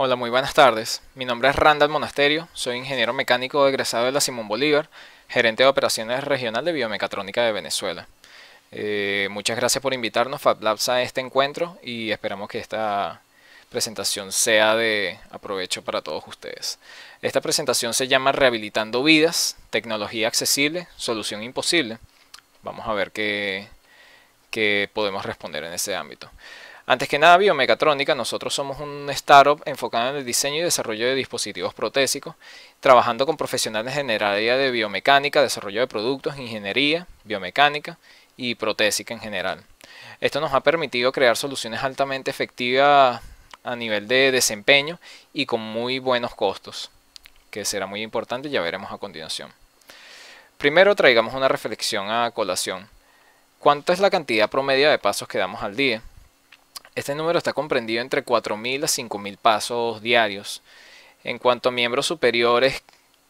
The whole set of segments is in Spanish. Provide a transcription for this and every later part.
Hola, muy buenas tardes. Mi nombre es Randall Monasterio, soy ingeniero mecánico egresado de la Simón Bolívar, gerente de operaciones regional de biomecatrónica de Venezuela. Eh, muchas gracias por invitarnos FabLabs a este encuentro y esperamos que esta presentación sea de aprovecho para todos ustedes. Esta presentación se llama Rehabilitando vidas, tecnología accesible, solución imposible. Vamos a ver qué podemos responder en ese ámbito. Antes que nada, biomecatrónica, nosotros somos un startup enfocado en el diseño y desarrollo de dispositivos protésicos, trabajando con profesionales en el área de biomecánica, desarrollo de productos, ingeniería, biomecánica y protésica en general. Esto nos ha permitido crear soluciones altamente efectivas a nivel de desempeño y con muy buenos costos, que será muy importante y ya veremos a continuación. Primero traigamos una reflexión a colación. ¿Cuánto es la cantidad promedio de pasos que damos al día? Este número está comprendido entre 4.000 a 5.000 pasos diarios. En cuanto a miembros superiores,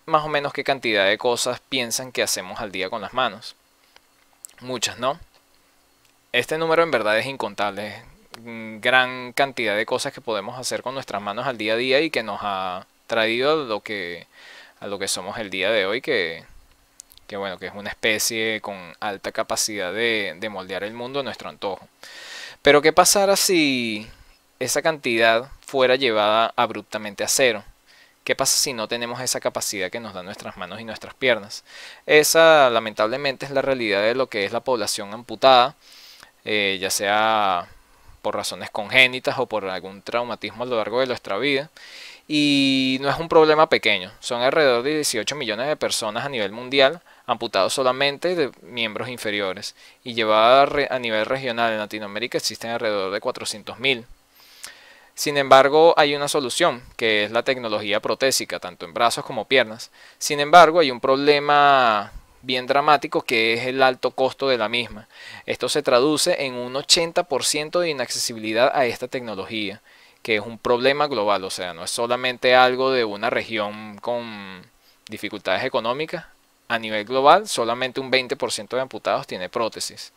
más o menos qué cantidad de cosas piensan que hacemos al día con las manos. Muchas, ¿no? Este número en verdad es incontable. Mm, gran cantidad de cosas que podemos hacer con nuestras manos al día a día y que nos ha traído a lo que, somos el día de hoy, que, bueno, que es una especie con alta capacidad de, de moldear el mundo a nuestro antojo. Pero ¿qué pasará si esa cantidad fuera llevada abruptamente a cero? ¿Qué pasa si no tenemos esa capacidad que nos dan nuestras manos y nuestras piernas? Esa lamentablemente es la realidad de lo que es la población amputada, eh, ya sea por razones congénitas o por algún traumatismo a lo largo de nuestra vida. Y no es un problema pequeño, son alrededor de 18 millones de personas a nivel mundial Amputados solamente de miembros inferiores, y llevada a nivel regional en Latinoamérica existen alrededor de 400.000. Sin embargo, hay una solución, que es la tecnología protésica, tanto en brazos como piernas. Sin embargo, hay un problema bien dramático que es el alto costo de la misma. Esto se traduce en un 80% de inaccesibilidad a esta tecnología, que es un problema global, o sea, no es solamente algo de una región con dificultades económicas, a nivel global, solamente un 20% de amputados tiene prótesis.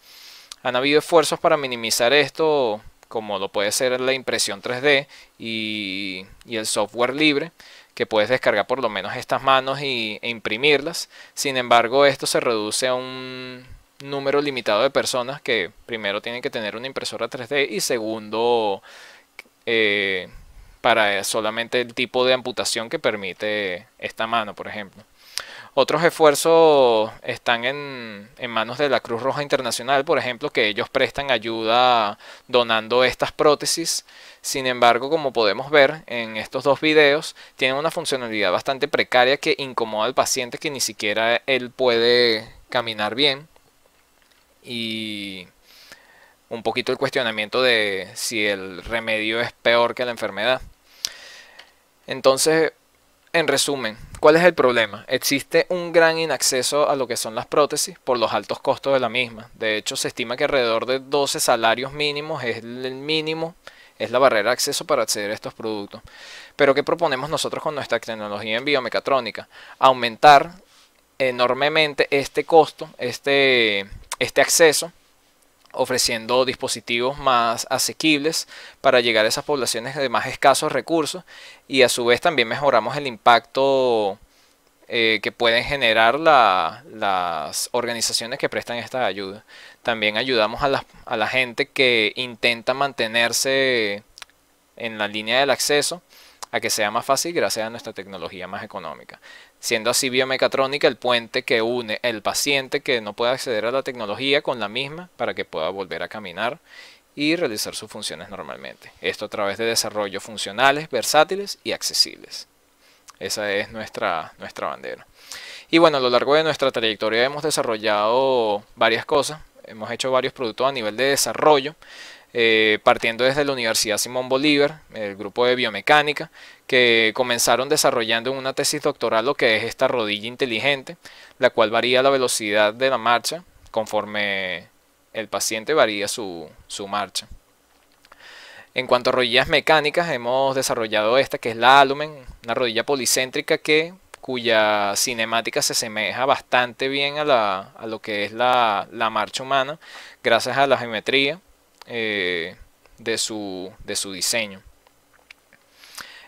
Han habido esfuerzos para minimizar esto, como lo puede ser la impresión 3D y, el software libre, que puedes descargar por lo menos estas manos y, e imprimirlas. Sin embargo, esto se reduce a un número limitado de personas que primero tienen que tener una impresora 3D y segundo, eh, para solamente el tipo de amputación que permite esta mano, por ejemplo. Otros esfuerzos están en, manos de la Cruz Roja Internacional, por ejemplo, que ellos prestan ayuda donando estas prótesis. Sin embargo, como podemos ver en estos dos videos, tienen una funcionalidad bastante precaria que incomoda al paciente que ni siquiera él puede caminar bien. Y un poquito el cuestionamiento de si el remedio es peor que la enfermedad. Entonces, en resumen, ¿cuál es el problema? Existe un gran inacceso a lo que son las prótesis por los altos costos de la misma. De hecho, se estima que alrededor de 12 salarios mínimos es el mínimo, es la barrera de acceso para acceder a estos productos. Pero ¿qué proponemos nosotros con nuestra tecnología en biomecatrónica? Aumentar enormemente este costo, este, este acceso ofreciendo dispositivos más asequibles para llegar a esas poblaciones de más escasos recursos y a su vez también mejoramos el impacto eh, que pueden generar las organizaciones que prestan esta ayuda. También ayudamos a la gente que intenta mantenerse en la línea del acceso a que sea más fácil gracias a nuestra tecnología más económica. Siendo así biomecatrónica el puente que une el paciente que no puede acceder a la tecnología con la misma para que pueda volver a caminar y realizar sus funciones normalmente. Esto a través de desarrollos funcionales, versátiles y accesibles. Esa es nuestra, nuestra bandera. Y bueno, a lo largo de nuestra trayectoria hemos desarrollado varias cosas. Hemos hecho varios productos a nivel de desarrollo. Eh, partiendo desde la Universidad Simón Bolívar, el grupo de biomecánica, que comenzaron desarrollando en una tesis doctoral lo que es esta rodilla inteligente, la cual varía la velocidad de la marcha conforme el paciente varía su, marcha. En cuanto a rodillas mecánicas, hemos desarrollado esta que es la alumen, una rodilla policéntrica que cuya cinemática se asemeja bastante bien a, la, a lo que es la marcha humana, gracias a la geometría eh, de, su, de su diseño.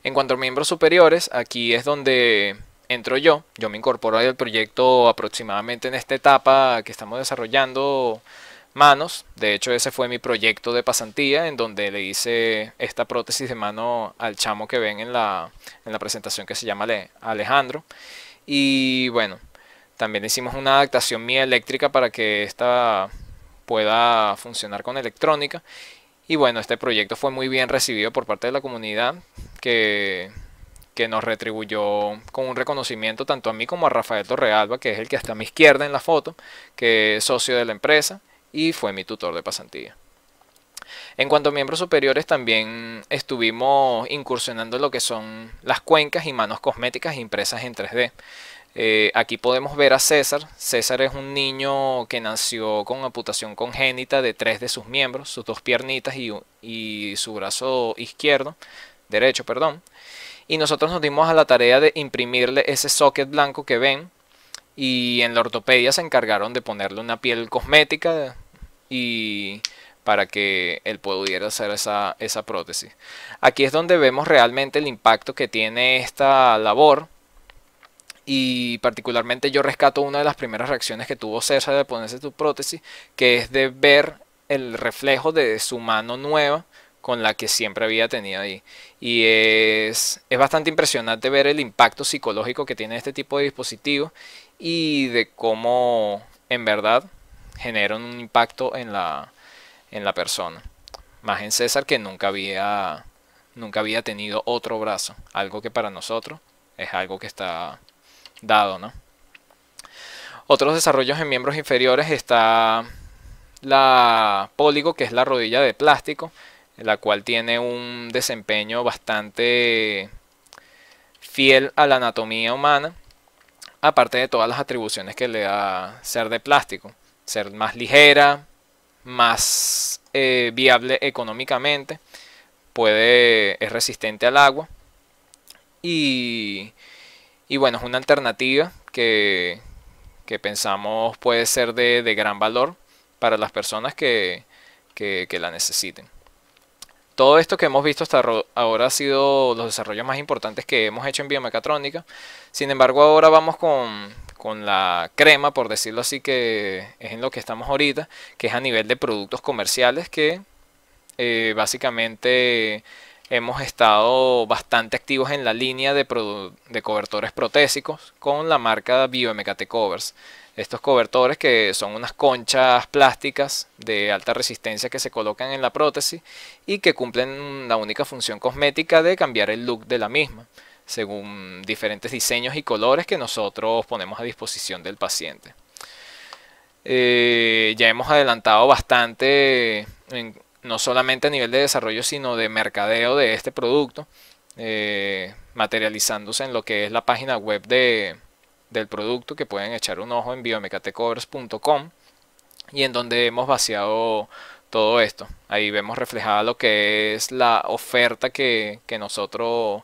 En cuanto a miembros superiores, aquí es donde entro yo. Yo me incorporo al proyecto aproximadamente en esta etapa que estamos desarrollando manos. De hecho, ese fue mi proyecto de pasantía en donde le hice esta prótesis de mano al chamo que ven en la, en la presentación que se llama Alejandro. Y bueno, también hicimos una adaptación mía eléctrica para que esta pueda funcionar con electrónica. Y bueno, este proyecto fue muy bien recibido por parte de la comunidad que, que nos retribuyó con un reconocimiento tanto a mí como a Rafael Torrealba, que es el que está a mi izquierda en la foto, que es socio de la empresa y fue mi tutor de pasantía. En cuanto a miembros superiores, también estuvimos incursionando en lo que son las cuencas y manos cosméticas impresas en 3D. Eh, aquí podemos ver a César. César es un niño que nació con amputación congénita de tres de sus miembros, sus dos piernitas y, su brazo izquierdo, derecho, perdón. Y nosotros nos dimos a la tarea de imprimirle ese socket blanco que ven. Y en la ortopedia se encargaron de ponerle una piel cosmética y para que él pudiera hacer esa prótesis. Aquí es donde vemos realmente el impacto que tiene esta labor y particularmente yo rescato una de las primeras reacciones que tuvo César de ponerse su prótesis, que es de ver el reflejo de su mano nueva con la que siempre había tenido ahí. Y es, es bastante impresionante ver el impacto psicológico que tiene este tipo de dispositivos y de cómo en verdad generan un impacto en la, en la persona. Más en César que nunca había, nunca había tenido otro brazo, algo que para nosotros es algo que está dado, ¿no? Otros desarrollos en miembros inferiores está la póligo, que es la rodilla de plástico, la cual tiene un desempeño bastante fiel a la anatomía humana, aparte de todas las atribuciones que le da ser de plástico, ser más ligera, más eh, viable económicamente, puede es resistente al agua y y bueno, es una alternativa que, que pensamos puede ser de, gran valor para las personas que, que, la necesiten. Todo esto que hemos visto hasta ahora ha sido los desarrollos más importantes que hemos hecho en biomecatrónica. Sin embargo, ahora vamos con, con la crema, por decirlo así, que es en lo que estamos ahorita, que es a nivel de productos comerciales que eh, básicamente hemos estado bastante activos en la línea de, cobertores protésicos con la marca BioMKT Covers. Estos cobertores que son unas conchas plásticas de alta resistencia que se colocan en la prótesis y que cumplen la única función cosmética de cambiar el look de la misma, según diferentes diseños y colores que nosotros ponemos a disposición del paciente. Eh, ya hemos adelantado bastante en, no solamente a nivel de desarrollo, sino de mercadeo de este producto, eh, materializándose en lo que es la página web de, del producto, que pueden echar un ojo en biomecatecovers.com y en donde hemos vaciado todo esto. Ahí vemos reflejada lo que es la oferta que, nosotros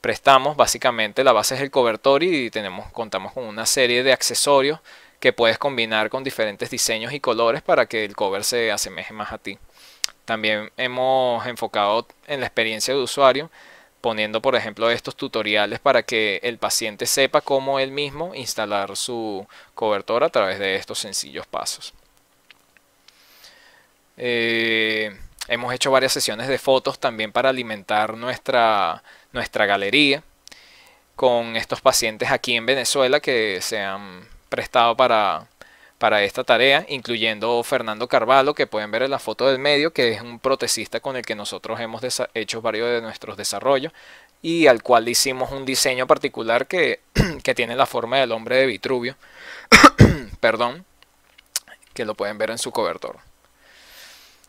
prestamos. Básicamente la base es el cobertor y tenemos, contamos con una serie de accesorios que puedes combinar con diferentes diseños y colores para que el cover se asemeje más a ti. También hemos enfocado en la experiencia de usuario, poniendo por ejemplo estos tutoriales para que el paciente sepa cómo él mismo instalar su cobertor a través de estos sencillos pasos. Eh, hemos hecho varias sesiones de fotos también para alimentar nuestra, nuestra galería con estos pacientes aquí en Venezuela que se han prestado para para esta tarea, incluyendo Fernando Carvalho, que pueden ver en la foto del medio, que es un protecista con el que nosotros hemos hecho varios de nuestros desarrollos y al cual hicimos un diseño particular que, que tiene la forma del hombre de Vitruvio, perdón, que lo pueden ver en su cobertor.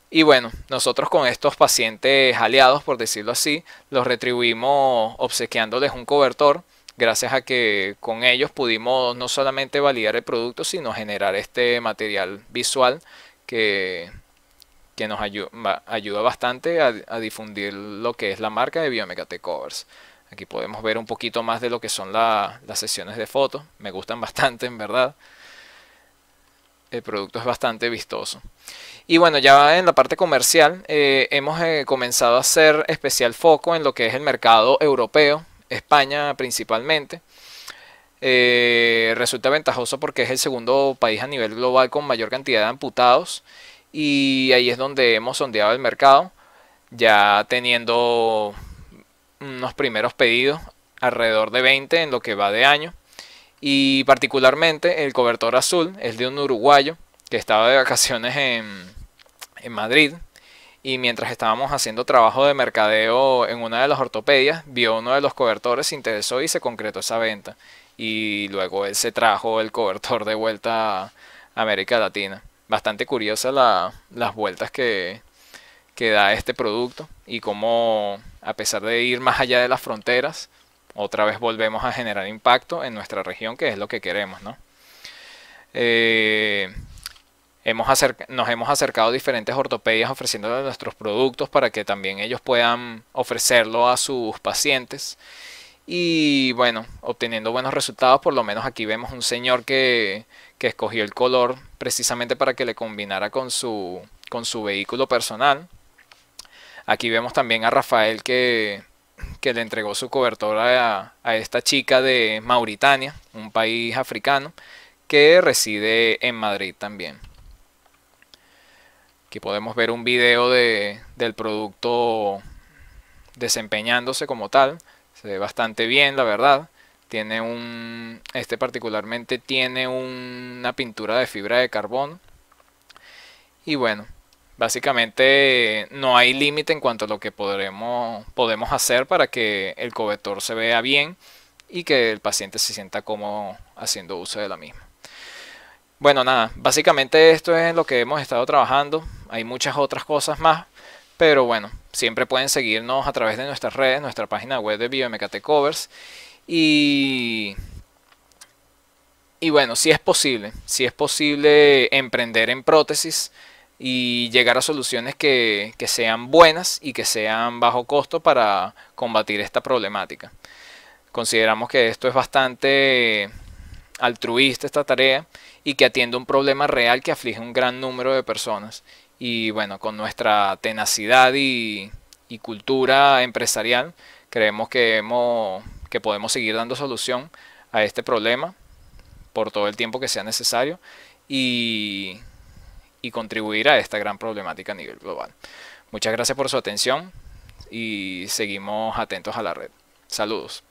Y bueno, nosotros con estos pacientes aliados, por decirlo así, los retribuimos obsequiándoles un cobertor gracias a que con ellos pudimos no solamente validar el producto, sino generar este material visual que, que nos ayuda, ayuda bastante a, difundir lo que es la marca de Biomecate Covers. Aquí podemos ver un poquito más de lo que son las sesiones de fotos. Me gustan bastante, en verdad. El producto es bastante vistoso. Y bueno, ya en la parte comercial eh, hemos eh, comenzado a hacer especial foco en lo que es el mercado europeo. España principalmente. Eh, resulta ventajoso porque es el segundo país a nivel global con mayor cantidad de amputados y ahí es donde hemos sondeado el mercado, ya teniendo unos primeros pedidos, alrededor de 20 en lo que va de año, y particularmente el cobertor azul es de un uruguayo que estaba de vacaciones en Madrid, y mientras estábamos haciendo trabajo de mercadeo en una de las ortopedias, vio uno de los cobertores, se interesó y se concretó esa venta. Y luego él se trajo el cobertor de vuelta a América Latina. Bastante curiosa las vueltas que, da este producto y cómo, a pesar de ir más allá de las fronteras, otra vez volvemos a generar impacto en nuestra región, que es lo que queremos, ¿no? Eh, nos hemos acercado a diferentes ortopedias ofreciéndoles nuestros productos para que también ellos puedan ofrecerlo a sus pacientes. Y bueno, obteniendo buenos resultados, por lo menos aquí vemos un señor que, escogió el color precisamente para que le combinara con su, con su vehículo personal. Aquí vemos también a Rafael que, le entregó su cobertura a esta chica de Mauritania, un país africano, que reside en Madrid también. Aquí podemos ver un video del producto desempeñándose como tal. Se ve bastante bien, la verdad. Tiene un, este particularmente tiene una pintura de fibra de carbón. Y bueno, básicamente no hay límite en cuanto a lo que podremos, podemos hacer para que el cobertor se vea bien y que el paciente se sienta cómodo haciendo uso de la misma. Bueno, nada, básicamente esto es lo que hemos estado trabajando hay muchas otras cosas más. Pero bueno, siempre pueden seguirnos a través de nuestras redes, nuestra página web de BioMKT Covers. Y, y bueno, si es posible, si es posible emprender en prótesis y llegar a soluciones que, que, sean buenas y que sean bajo costo para combatir esta problemática. Consideramos que esto es bastante altruista esta tarea y que atiende un problema real que aflige un gran número de personas y bueno, con nuestra tenacidad y, cultura empresarial, creemos que, hemos, que podemos seguir dando solución a este problema por todo el tiempo que sea necesario y, y contribuir a esta gran problemática a nivel global. Muchas gracias por su atención y seguimos atentos a la red. Saludos.